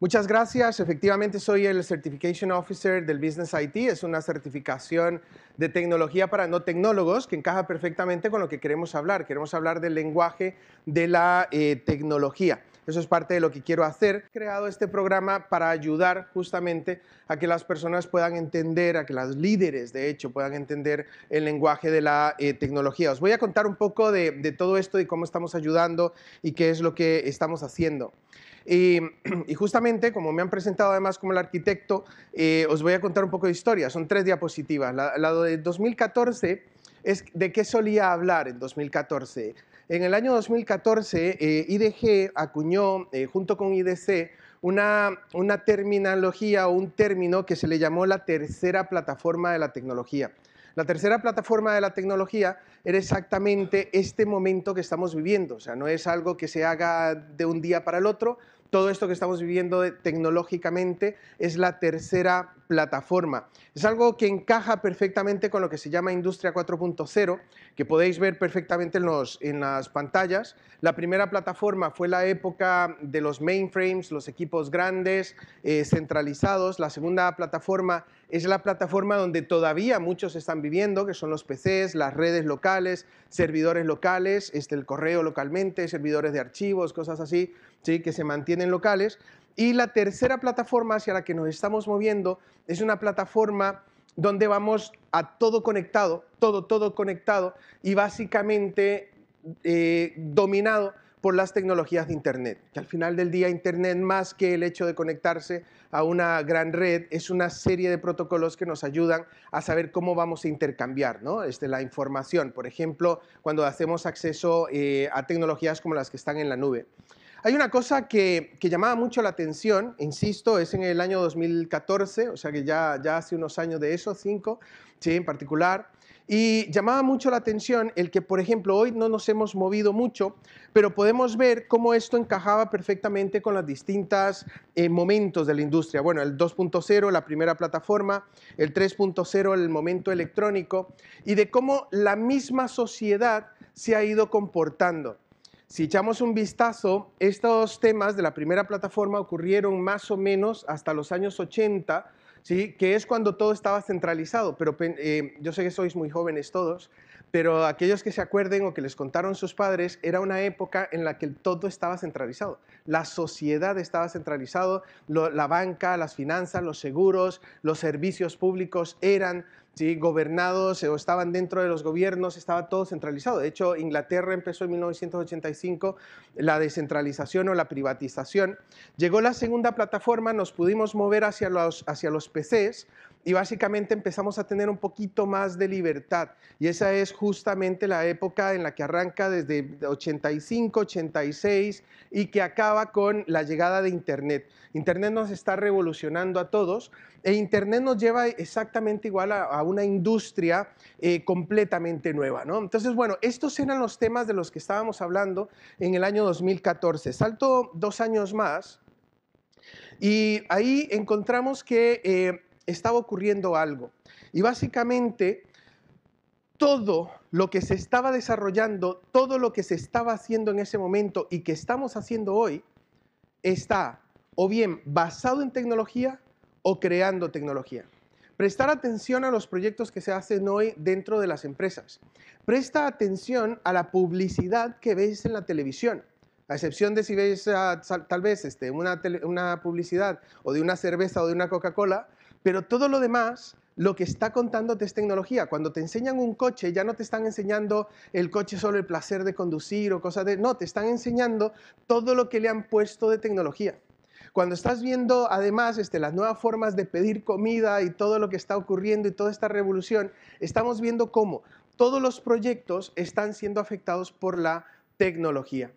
Muchas gracias. Efectivamente, soy el Certification Officer del Business IT. Es una certificación de tecnología para no tecnólogos que encaja perfectamente con lo que queremos hablar. Queremos hablar del lenguaje de la eh, tecnología. Eso es parte de lo que quiero hacer. He creado este programa para ayudar justamente a que las personas puedan entender, a que las líderes, de hecho, puedan entender el lenguaje de la eh, tecnología. Os voy a contar un poco de, de todo esto y cómo estamos ayudando y qué es lo que estamos haciendo. Y, justamente, como me han presentado además como el arquitecto, eh, os voy a contar un poco de historia. Son tres diapositivas. La, de 2014 es de qué solía hablar en 2014. En el año 2014, eh, IDG acuñó, eh, junto con IDC, una terminología o un término que se le llamó la tercera plataforma de la tecnología. La tercera plataforma de la tecnología era exactamente este momento que estamos viviendo. O sea, no es algo que se haga de un día para el otro, todo esto que estamos viviendo tecnológicamente es la tercera plataforma. Es algo que encaja perfectamente con lo que se llama Industria 4.0, que podéis ver perfectamente en, los, en las pantallas. La primera plataforma fue la época de los mainframes, los equipos grandes, eh, centralizados. La segunda plataforma es la plataforma donde todavía muchos están viviendo, que son los PCs, las redes locales, servidores locales, este, el correo localmente, servidores de archivos, cosas así, que se mantienen locales. Y la tercera plataforma hacia la que nos estamos moviendo es una plataforma donde vamos a todo conectado, todo, todo conectado y básicamente eh, dominado por las tecnologías de Internet, que al final del día Internet, más que el hecho de conectarse a una gran red, es una serie de protocolos que nos ayudan a saber cómo vamos a intercambiar ¿no? Este, la información, por ejemplo, cuando hacemos acceso eh, a tecnologías como las que están en la nube. Hay una cosa que, llamaba mucho la atención, insisto, es en el año 2014, o sea que ya, hace unos años de eso, cinco, sí, en particular. Y llamaba mucho la atención el que, por ejemplo, hoy no nos hemos movido mucho, pero podemos ver cómo esto encajaba perfectamente con los distintos eh, momentos de la industria. Bueno, el 2.0, la primera plataforma, el 3.0, el momento electrónico, y de cómo la misma sociedad se ha ido comportando. Si echamos un vistazo, estos temas de la primera plataforma ocurrieron más o menos hasta los años 80, ¿sí? que es cuando todo estaba centralizado, pero eh, yo sé que sois muy jóvenes todos, pero aquellos que se acuerden o que les contaron sus padres, era una época en la que todo estaba centralizado. La sociedad estaba centralizada, la banca, las finanzas, los seguros, los servicios públicos eran gobernados eh, o estaban dentro de los gobiernos, estaba todo centralizado. De hecho, Inglaterra empezó en 1985 la descentralización o la privatización. Llegó la segunda plataforma, nos pudimos mover hacia los, hacia los PCs y básicamente empezamos a tener un poquito más de libertad. Y esa es justamente la época en la que arranca desde 85, 86 y que acaba con la llegada de Internet. Internet nos está revolucionando a todos e Internet nos lleva exactamente igual a una industria eh, completamente nueva. ¿no? Entonces, bueno, estos eran los temas de los que estábamos hablando en el año 2014. Salto dos años más y ahí encontramos que eh, estaba ocurriendo algo. Y básicamente todo lo que se estaba desarrollando, todo lo que se estaba haciendo en ese momento y que estamos haciendo hoy, está o bien basado en tecnología o creando tecnología. Prestar atención a los proyectos que se hacen hoy dentro de las empresas. Presta atención a la publicidad que veis en la televisión. A excepción de si ves ah, tal vez este, una, una publicidad o de una cerveza o de una Coca-Cola, pero todo lo demás lo que está contándote es tecnología. Cuando te enseñan un coche, ya no te están enseñando el coche solo el placer de conducir o cosas de... No, te están enseñando todo lo que le han puesto de tecnología. Cuando estás viendo además este, las nuevas formas de pedir comida y todo lo que está ocurriendo y toda esta revolución, estamos viendo cómo todos los proyectos están siendo afectados por la tecnología.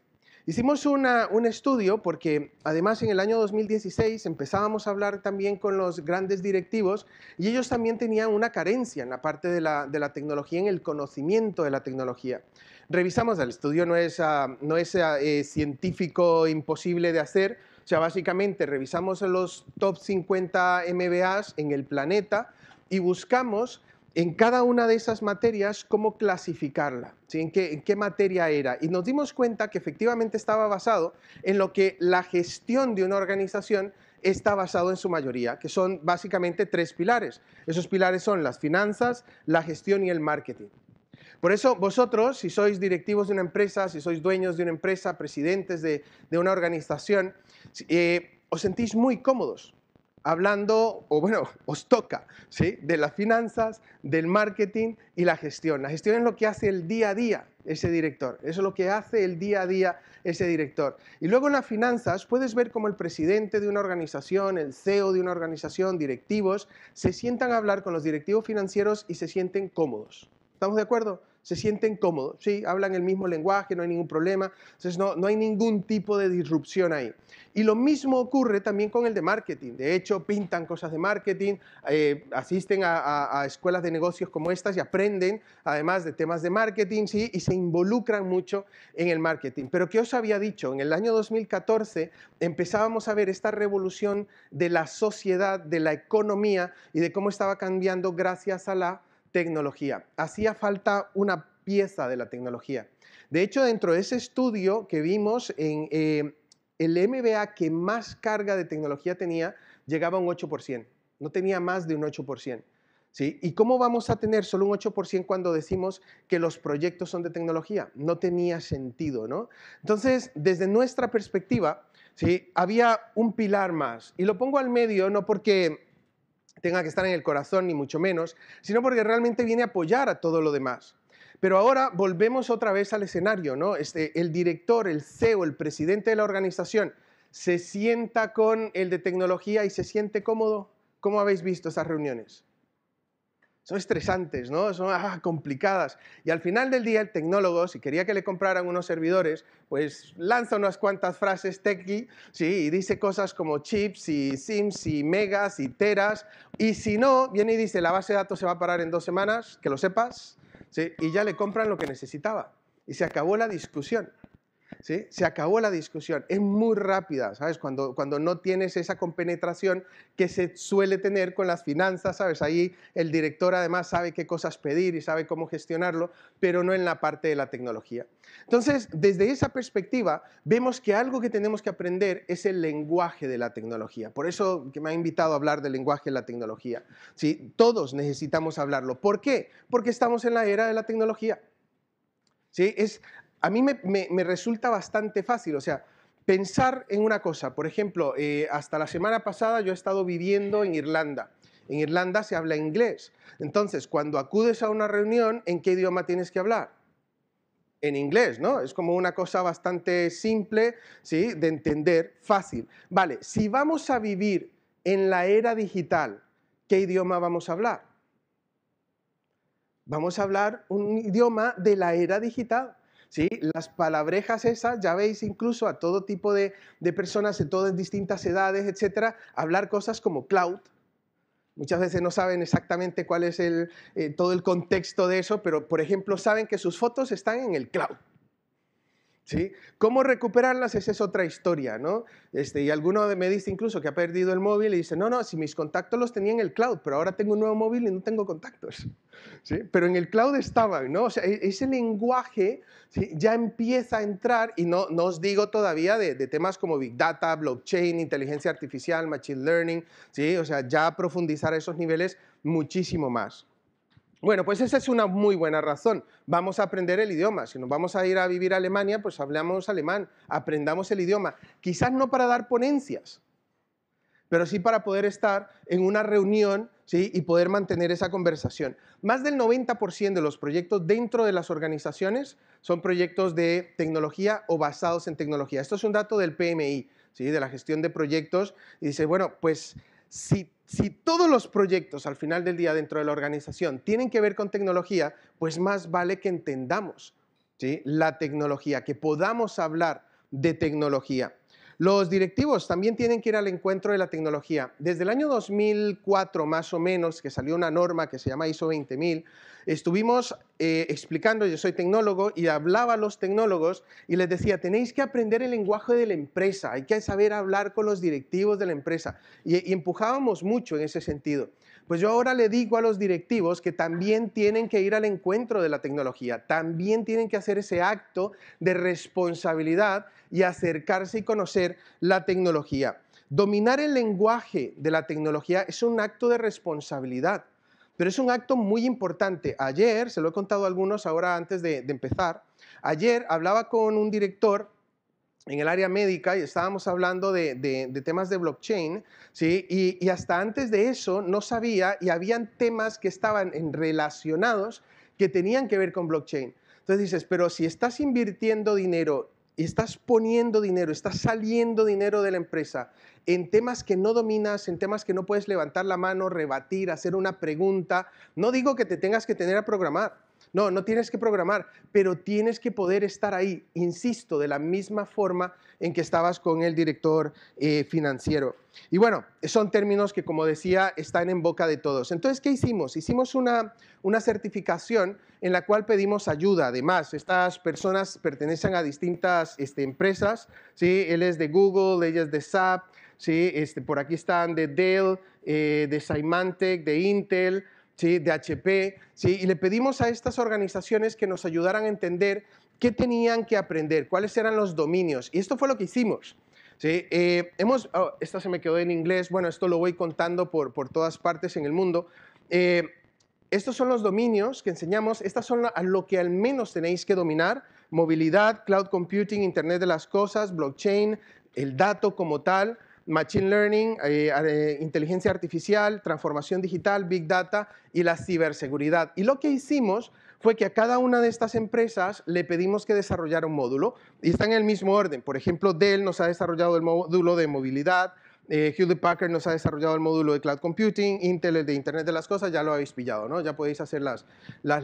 Hicimos un estudio porque además en el año 2016 empezábamos a hablar también con los grandes directivos y ellos también tenían una carencia en la parte de la, tecnología, en el conocimiento de la tecnología. Revisamos, el estudio no es, ah, ah, eh, científico imposible de hacer, sea, básicamente revisamos los top 50 MBAs en el planeta y buscamos en cada una de esas materias cómo clasificarla, qué, en qué materia era. Y nos dimos cuenta que efectivamente estaba basado en lo que la gestión de una organización está basado en su mayoría, que son básicamente tres pilares. Esos pilares son las finanzas, la gestión y el marketing. Por eso vosotros, si sois directivos de una empresa, si sois dueños de una empresa, presidentes de, una organización, eh, os sentís muy cómodos hablando, o bueno, os toca, ¿sí? De las finanzas, del marketing y la gestión. La gestión es lo que hace el día a día ese director, eso es lo que hace el día a día ese director. Y luego en las finanzas puedes ver cómo el presidente de una organización, el CEO de una organización, directivos, se sientan a hablar con los directivos financieros y se sienten cómodos. ¿Estamos de acuerdo? Se sienten cómodos, sí, hablan el mismo lenguaje, no hay ningún problema, entonces no, no hay ningún tipo de disrupción ahí. Y lo mismo ocurre también con el de marketing, de hecho pintan cosas de marketing, eh, asisten a, a, escuelas de negocios como estas y aprenden además de temas de marketing, sí, y se involucran mucho en el marketing. Pero ¿qué os había dicho? En el año 2014 empezábamos a ver esta revolución de la sociedad, de la economía y de cómo estaba cambiando gracias a la tecnología. Hacía falta una pieza de la tecnología. De hecho, dentro de ese estudio que vimos, en, eh, el MBA que más carga de tecnología tenía llegaba a un 8%, no tenía más de un 8%. ¿Sí? ¿Y cómo vamos a tener solo un 8% cuando decimos que los proyectos son de tecnología? No tenía sentido, ¿no? Entonces, desde nuestra perspectiva, ¿sí? había un pilar más. Y lo pongo al medio no porque tenga que estar en el corazón, ni mucho menos, sino porque realmente viene a apoyar a todo lo demás. Pero ahora volvemos otra vez al escenario, ¿no? Este, el director, el CEO, el presidente de la organización, se sienta con el de tecnología y se siente cómodo. ¿Cómo habéis visto esas reuniones? son estresantes, ¿no? son ah, complicadas. Y al final del día el tecnólogo, si quería que le compraran unos servidores, pues lanza unas cuantas frases techy ¿sí? y dice cosas como chips y sims y megas y teras. Y si no, viene y dice la base de datos se va a parar en dos semanas, que lo sepas, y ya le compran lo que necesitaba. Y se acabó la discusión. Se acabó la discusión. Es muy rápida, ¿sabes? Cuando, cuando no tienes esa compenetración que se suele tener con las finanzas, ¿sabes? Ahí el director además sabe qué cosas pedir y sabe cómo gestionarlo, pero no en la parte de la tecnología. Entonces, desde esa perspectiva, vemos que algo que tenemos que aprender es el lenguaje de la tecnología. Por eso que me ha invitado a hablar del lenguaje de la tecnología. ¿sí? Todos necesitamos hablarlo. ¿Por qué? Porque estamos en la era de la tecnología. ¿Sí? Es a mí me, resulta bastante fácil, o sea, pensar en una cosa, por ejemplo, eh, hasta la semana pasada yo he estado viviendo en Irlanda. En Irlanda se habla inglés. Entonces, cuando acudes a una reunión, ¿en qué idioma tienes que hablar? En inglés, ¿no? Es como una cosa bastante simple, ¿sí? De entender, fácil. Vale, si vamos a vivir en la era digital, ¿qué idioma vamos a hablar? Vamos a hablar un idioma de la era digital. ¿sí? Las palabrejas esas, ya veis incluso a todo tipo de, personas de todas distintas edades, etcétera, hablar cosas como cloud, Muchas veces no saben exactamente cuál es eh, todo el contexto de eso, pero por ejemplo saben que sus fotos están en el cloud. ¿Cómo recuperarlas? Esa es otra historia, ¿no? Este, y alguno me dice incluso que ha perdido el móvil y dice, no, no, si mis contactos los tenía en el cloud, pero ahora tengo un nuevo móvil y no tengo contactos, ¿sí? Pero en el cloud estaban, ¿no? O sea, e, ese lenguaje ya empieza a entrar, y no, os digo todavía de, temas como Big Data, Blockchain, Inteligencia Artificial, Machine Learning, ¿sí? O sea, ya profundizar a esos niveles muchísimo más. Bueno, pues esa es una muy buena razón. Vamos a aprender el idioma. Si nos vamos a ir a vivir a Alemania, pues hablamos alemán, aprendamos el idioma. Quizás no para dar ponencias, pero sí para poder estar en una reunión y poder mantener esa conversación. Más del 90% de los proyectos dentro de las organizaciones son proyectos de tecnología o basados en tecnología. Esto es un dato del PMI, ¿sí? de la gestión de proyectos. Y dice, bueno, pues si si todos los proyectos al final del día dentro de la organización tienen que ver con tecnología, pues más vale que entendamos la tecnología, que podamos hablar de tecnología. Los directivos también tienen que ir al encuentro de la tecnología. Desde el año 2004 más o menos, que salió una norma que se llama ISO 20000, estuvimos eh, explicando, yo soy tecnólogo y hablaba a los tecnólogos y les decía, tenéis que aprender el lenguaje de la empresa, hay que saber hablar con los directivos de la empresa. y empujábamos mucho en ese sentido. Pues yo ahora le digo a los directivos que también tienen que ir al encuentro de la tecnología, también tienen que hacer ese acto de responsabilidad y acercarse y conocer la tecnología. Dominar el lenguaje de la tecnología es un acto de responsabilidad, pero es un acto muy importante. Ayer, se lo he contado a algunos ahora antes de, de empezar, ayer hablaba con un director en el área médica y estábamos hablando de, temas de blockchain, ¿sí? Y, hasta antes de eso no sabía y habían temas que estaban en relacionados que tenían que ver con blockchain. Entonces dices, pero si estás invirtiendo dinero, y estás poniendo dinero, estás saliendo dinero de la empresa en temas que no dominas, en temas que no puedes levantar la mano, rebatir, hacer una pregunta, no digo que te tengas que tener a programar, no, no tienes que programar, pero tienes que poder estar ahí, insisto, de la misma forma en que estabas con el director eh, financiero. Y bueno, son términos que, como decía, están en boca de todos. Entonces, ¿qué hicimos? Hicimos una, una certificación en la cual pedimos ayuda. Además, estas personas pertenecen a distintas este, empresas. ¿sí? Él es de Google, ella es de SAP, ¿sí? Este, por aquí están de Dell, eh, de Symantec, de Intel de HP, ¿sí? y le pedimos a estas organizaciones que nos ayudaran a entender qué tenían que aprender, cuáles eran los dominios. Y esto fue lo que hicimos. ¿sí? Eh, hemos, oh, esta se me quedó en inglés, bueno, esto lo voy contando por, todas partes en el mundo. Eh, estos son los dominios que enseñamos, estas son a lo que al menos tenéis que dominar, movilidad, cloud computing, Internet de las Cosas, blockchain, el dato como tal, machine learning, eh, eh, inteligencia artificial, transformación digital, big data y la ciberseguridad. Y lo que hicimos fue que a cada una de estas empresas le pedimos que desarrollara un módulo y está en el mismo orden. Por ejemplo, Dell nos ha desarrollado el módulo de movilidad, eh, Hewlett Packard nos ha desarrollado el módulo de Cloud Computing, Intel de Internet de las Cosas, ya lo habéis pillado, ¿no? Ya podéis hacer las,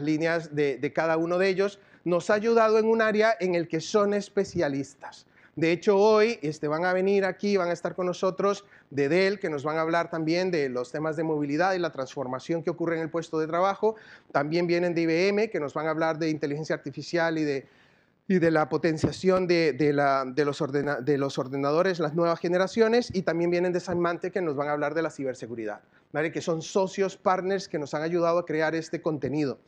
líneas de cada uno de ellos. Nos ha ayudado en un área en el que son especialistas. De hecho, hoy este, van a venir aquí, van a estar con nosotros de Dell, que nos van a hablar también de los temas de movilidad y la transformación que ocurre en el puesto de trabajo. También vienen de IBM, que nos van a hablar de inteligencia artificial y de la potenciación de, los de, los ordenadores, las nuevas generaciones, y también vienen de San que nos van a hablar de la ciberseguridad que son socios, partners que nos han ayudado a crear este contenido.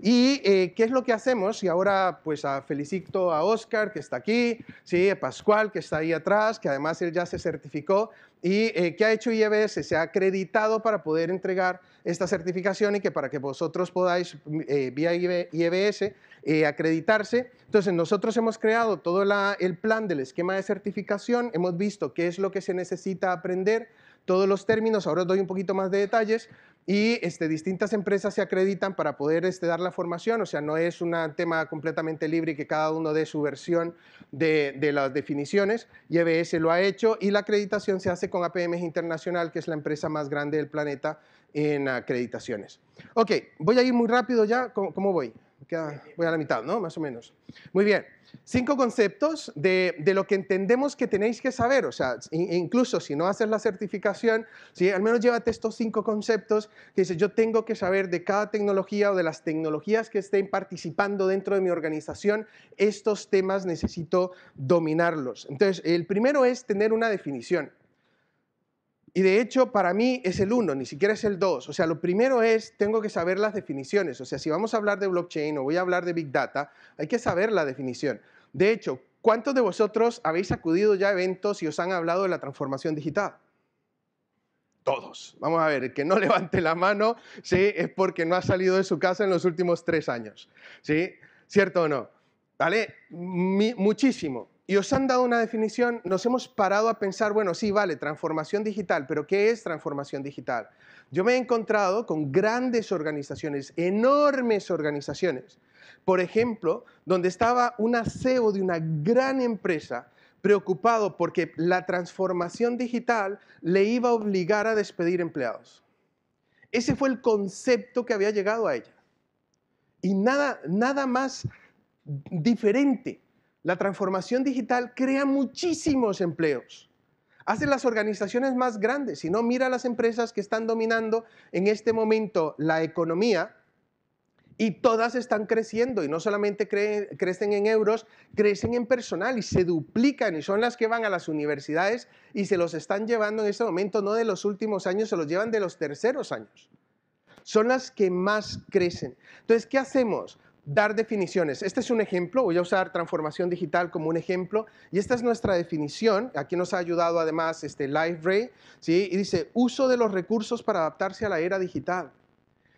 ¿Y eh, qué es lo que hacemos? Y ahora pues felicito a Oscar que está aquí, ¿sí? a Pascual que está ahí atrás, que además él ya se certificó. ¿Y eh, qué ha hecho IEBS? Se ha acreditado para poder entregar esta certificación y que para que vosotros podáis eh, vía IEBS eh, acreditarse. Entonces nosotros hemos creado todo el plan del esquema de certificación, hemos visto qué es lo que se necesita aprender, todos los términos, ahora os doy un poquito más de detalles, y este, distintas empresas se acreditan para poder este, dar la formación, o sea, no es un tema completamente libre y que cada uno dé su versión de, las definiciones, y EBS lo ha hecho, y la acreditación se hace con APM International, que es la empresa más grande del planeta en acreditaciones. Ok, voy a ir muy rápido ya, cómo voy? voy a la mitad, ¿no? Más o menos. Muy bien. Cinco conceptos de, lo que entendemos que tenéis que saber. O sea, incluso si no haces la certificación, si al menos llévate estos cinco conceptos que dices, yo tengo que saber de cada tecnología o de las tecnologías que estén participando dentro de mi organización, estos temas necesito dominarlos. Entonces, el primero es tener una definición. Y de hecho, para mí es el uno, ni siquiera es el dos. O sea, lo primero es, tengo que saber las definiciones. O sea, si vamos a hablar de blockchain o voy a hablar de big data, hay que saber la definición. De hecho, ¿cuántos de vosotros habéis acudido ya a eventos y os han hablado de la transformación digital? Todos. Vamos a ver, el que no levante la mano, ¿sí? Es porque no ha salido de su casa en los últimos tres años. ¿Sí? ¿Cierto o no? ¿Vale? muchísimo y os han dado una definición, nos hemos parado a pensar, bueno, sí, vale, transformación digital, pero ¿qué es transformación digital? Yo me he encontrado con grandes organizaciones, enormes organizaciones, por ejemplo, donde estaba un CEO de una gran empresa preocupado porque la transformación digital le iba a obligar a despedir empleados. Ese fue el concepto que había llegado a ella. Y nada, nada más diferente la transformación digital crea muchísimos empleos. Hace las organizaciones más grandes. Si no, mira las empresas que están dominando en este momento la economía y todas están creciendo y no solamente crecen en euros, crecen en personal y se duplican y son las que van a las universidades y se los están llevando en este momento, no de los últimos años, se los llevan de los terceros años. Son las que más crecen. Entonces, ¿qué hacemos? dar definiciones. Este es un ejemplo, voy a usar transformación digital como un ejemplo, y esta es nuestra definición. Aquí nos ha ayudado además este LiveRay, ¿sí? y dice, uso de los recursos para adaptarse a la era digital.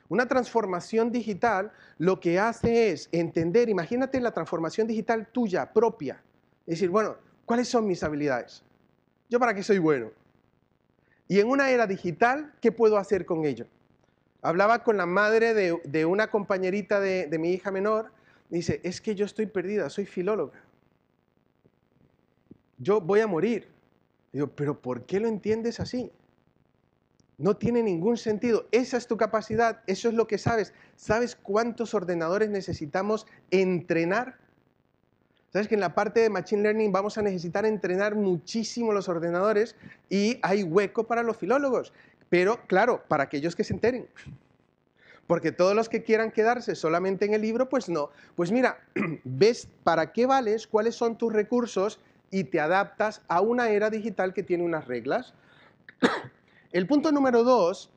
Una transformación digital lo que hace es entender, imagínate la transformación digital tuya, propia, es decir, bueno, ¿cuáles son mis habilidades? ¿Yo para qué soy bueno? Y en una era digital, ¿qué puedo hacer con ello? Hablaba con la madre de, una compañerita de, mi hija menor. dice, es que yo estoy perdida, soy filóloga. Yo voy a morir. digo, pero ¿por qué lo entiendes así? No tiene ningún sentido. Esa es tu capacidad, eso es lo que sabes. ¿Sabes cuántos ordenadores necesitamos entrenar? ¿Sabes que en la parte de Machine Learning vamos a necesitar entrenar muchísimo los ordenadores y hay hueco para los filólogos? Pero claro, para aquellos que se enteren. Porque todos los que quieran quedarse solamente en el libro, pues no. Pues mira, ves para qué vales, cuáles son tus recursos y te adaptas a una era digital que tiene unas reglas. El punto número dos,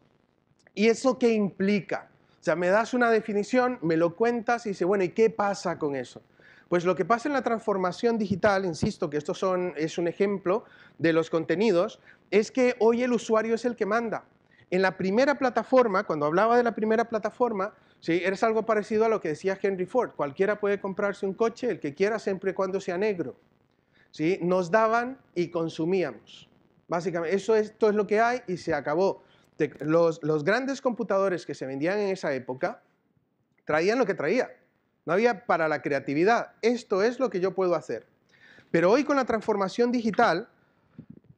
¿y eso qué implica? O sea, me das una definición, me lo cuentas y dices, bueno, ¿y qué pasa con eso? Pues lo que pasa en la transformación digital, insisto que esto son, es un ejemplo de los contenidos, es que hoy el usuario es el que manda. En la primera plataforma, cuando hablaba de la primera plataforma, ¿sí? es algo parecido a lo que decía Henry Ford, cualquiera puede comprarse un coche, el que quiera, siempre y cuando sea negro. ¿sí? Nos daban y consumíamos. Básicamente, eso esto es lo que hay y se acabó. Los, los grandes computadores que se vendían en esa época traían lo que traía no había para la creatividad. Esto es lo que yo puedo hacer. Pero hoy con la transformación digital,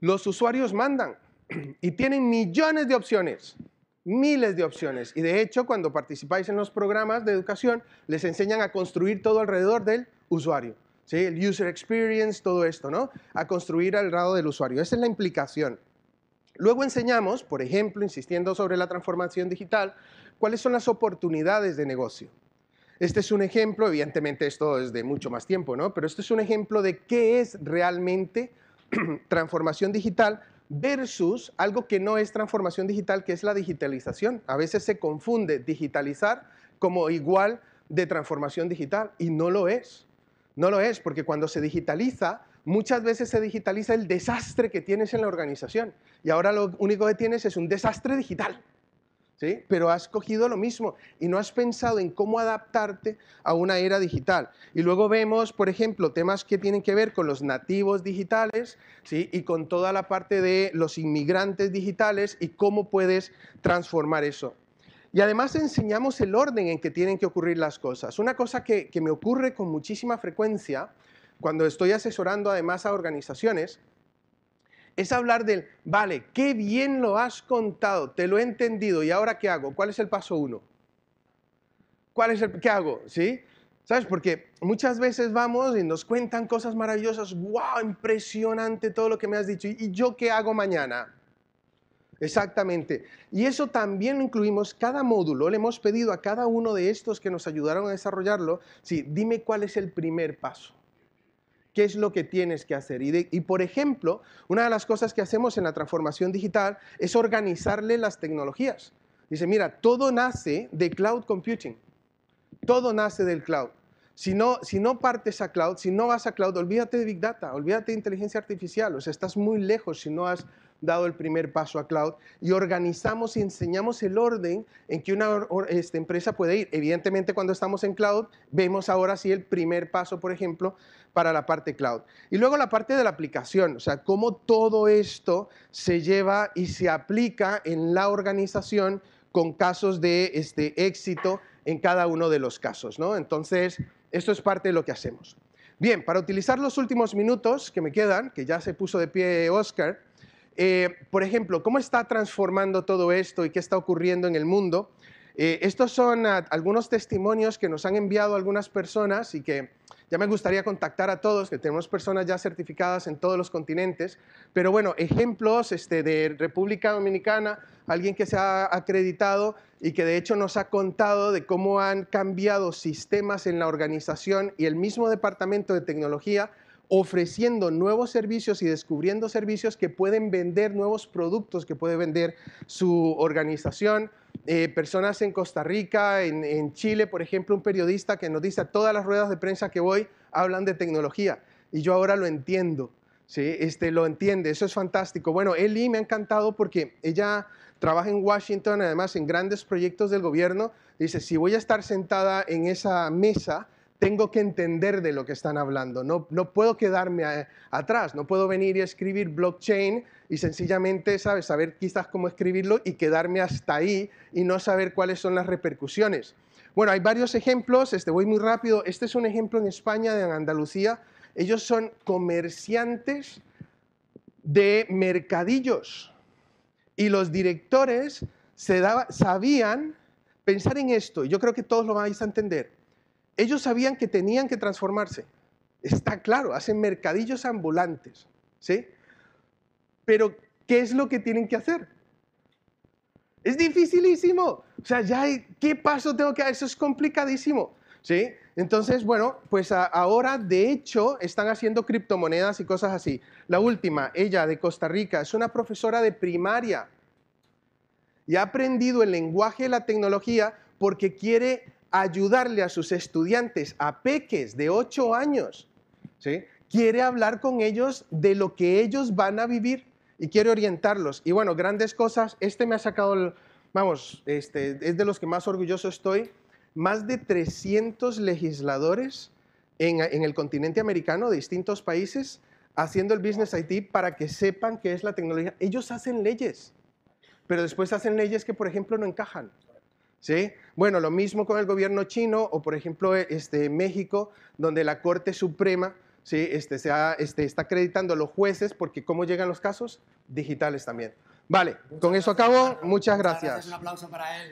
los usuarios mandan y tienen millones de opciones, miles de opciones. Y de hecho, cuando participáis en los programas de educación, les enseñan a construir todo alrededor del usuario. El user experience, todo esto, ¿no? A construir al lado del usuario. Esa es la implicación. Luego enseñamos, por ejemplo, insistiendo sobre la transformación digital, cuáles son las oportunidades de negocio. Este es un ejemplo, evidentemente esto es de mucho más tiempo, ¿no? Pero este es un ejemplo de qué es realmente transformación digital versus algo que no es transformación digital, que es la digitalización. A veces se confunde digitalizar como igual de transformación digital y no lo es. No lo es, porque cuando se digitaliza, muchas veces se digitaliza el desastre que tienes en la organización y ahora lo único que tienes es un desastre digital. ¿sí? Pero has cogido lo mismo y no has pensado en cómo adaptarte a una era digital. Y luego vemos, por ejemplo, temas que tienen que ver con los nativos digitales, ¿sí? Y con toda la parte de los inmigrantes digitales y cómo puedes transformar eso. Y además enseñamos el orden en que tienen que ocurrir las cosas. Una cosa que, que me ocurre con muchísima frecuencia, cuando estoy asesorando además a organizaciones, es hablar del, vale, qué bien lo has contado, te lo he entendido, ¿y ahora qué hago? ¿Cuál es el paso uno? ¿Cuál es el, qué hago? ¿Sí? ¿Sabes? Porque muchas veces vamos y nos cuentan cosas maravillosas, wow, impresionante todo lo que me has dicho, ¿y yo qué hago mañana? Exactamente. Y eso también lo incluimos cada módulo. Le hemos pedido a cada uno de estos que nos ayudaron a desarrollarlo, sí, dime cuál es el primer paso qué es lo que tienes que hacer. Y, por ejemplo, una de las cosas que hacemos en la transformación digital es organizarle las tecnologías. Dice, mira, todo nace de cloud computing. Todo nace del cloud. Si no, si no partes a cloud, si no vas a cloud, olvídate de Big Data, olvídate de inteligencia artificial. O sea, estás muy lejos si no has dado el primer paso a cloud y organizamos y enseñamos el orden en que una esta empresa puede ir. Evidentemente cuando estamos en cloud vemos ahora sí el primer paso, por ejemplo, para la parte cloud. Y luego la parte de la aplicación, o sea, cómo todo esto se lleva y se aplica en la organización con casos de este, éxito en cada uno de los casos. ¿no? Entonces, esto es parte de lo que hacemos. Bien, para utilizar los últimos minutos que me quedan, que ya se puso de pie Oscar, eh, por ejemplo, ¿cómo está transformando todo esto y qué está ocurriendo en el mundo? Eh, estos son ah, algunos testimonios que nos han enviado algunas personas y que ya me gustaría contactar a todos, que tenemos personas ya certificadas en todos los continentes. Pero bueno, ejemplos este, de República Dominicana, alguien que se ha acreditado y que de hecho nos ha contado de cómo han cambiado sistemas en la organización y el mismo Departamento de Tecnología ofreciendo nuevos servicios y descubriendo servicios que pueden vender nuevos productos que puede vender su organización. Eh, personas en Costa Rica, en, Chile, por ejemplo, un periodista que nos dice todas las ruedas de prensa que voy hablan de tecnología y yo ahora lo entiendo. Sí, este, lo entiende, eso es fantástico. Bueno, Eli me ha encantado porque ella trabaja en Washington, además en grandes proyectos del gobierno. Dice, si voy a estar sentada en esa mesa, tengo que entender de lo que están hablando. No, no puedo quedarme eh, atrás, no puedo venir y escribir blockchain y sencillamente, ¿sabes?, saber quizás cómo escribirlo y quedarme hasta ahí y no saber cuáles son las repercusiones. Bueno, hay varios ejemplos, este voy muy rápido. Este es un ejemplo en España, en Andalucía. Ellos son comerciantes de mercadillos y los directores se daba, sabían pensar en esto, yo creo que todos lo vais a entender ellos sabían que tenían que transformarse. Está claro, hacen mercadillos ambulantes, ¿sí? Pero, ¿qué es lo que tienen que hacer? Es dificilísimo. O sea, ya ¿qué paso tengo que hacer? Eso es complicadísimo, ¿sí? Entonces, bueno, pues ahora de hecho están haciendo criptomonedas y cosas así. La última, ella de Costa Rica, es una profesora de primaria y ha aprendido el lenguaje de la tecnología porque quiere ayudarle a sus estudiantes, a peques de 8 años, ¿sí? quiere hablar con ellos de lo que ellos van a vivir y quiere orientarlos. Y bueno, grandes cosas, este me ha sacado, vamos, este, es de los que más orgulloso estoy, más de 300 legisladores en, en el continente americano de distintos países haciendo el Business IT para que sepan qué es la tecnología. Ellos hacen leyes, pero después hacen leyes que, por ejemplo, no encajan. ¿Sí? Bueno, lo mismo con el gobierno chino o, por ejemplo, e, este, México, donde la Corte Suprema ¿sí? este, este, está acreditando a los jueces porque ¿cómo llegan los casos? Digitales también. Vale, con eso acabo. Muchas gracias. Muchas gracias. Un aplauso para él.